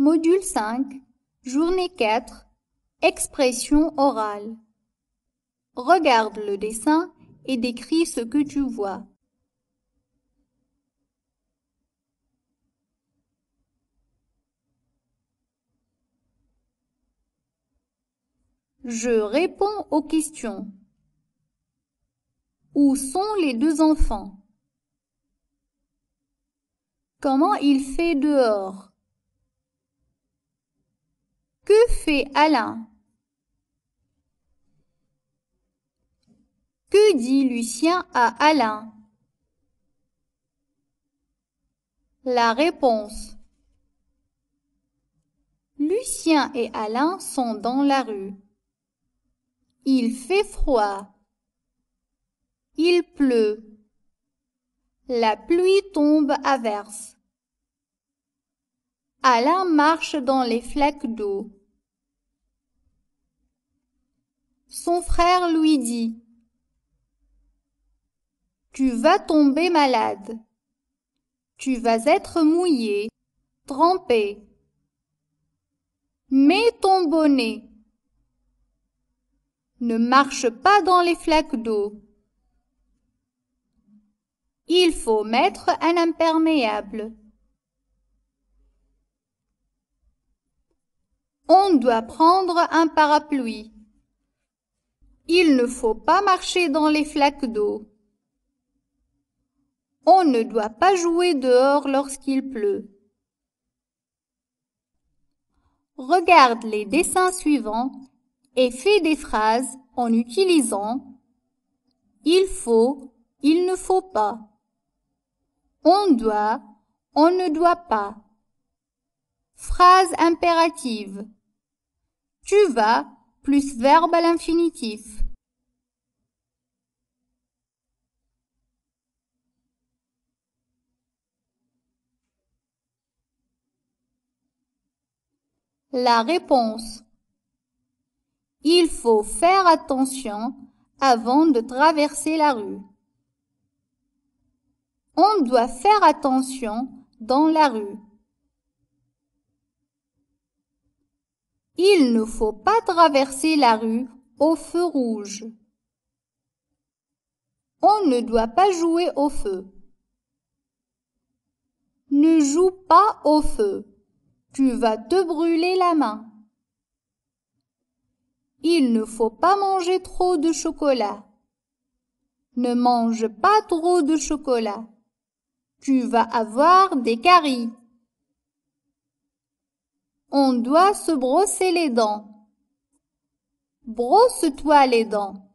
Module 5, journée 4, expression orale. Regarde le dessin et décris ce que tu vois. Je réponds aux questions. Où sont les deux enfants Comment il fait dehors que fait Alain? Que dit Lucien à Alain? La réponse. Lucien et Alain sont dans la rue. Il fait froid. Il pleut. La pluie tombe à verse. Alain marche dans les flaques d'eau. Son frère lui dit Tu vas tomber malade. Tu vas être mouillé, trempé. Mets ton bonnet. Ne marche pas dans les flaques d'eau. Il faut mettre un imperméable. On doit prendre un parapluie. Il ne faut pas marcher dans les flaques d'eau. On ne doit pas jouer dehors lorsqu'il pleut. Regarde les dessins suivants et fais des phrases en utilisant il faut, il ne faut pas. On doit, on ne doit pas. Phrase impérative. Tu vas plus verbe à l'infinitif. La réponse Il faut faire attention avant de traverser la rue. On doit faire attention dans la rue. Il ne faut pas traverser la rue au feu rouge. On ne doit pas jouer au feu. Ne joue pas au feu. Tu vas te brûler la main. Il ne faut pas manger trop de chocolat. Ne mange pas trop de chocolat. Tu vas avoir des caries. On doit se brosser les dents. Brosse-toi les dents.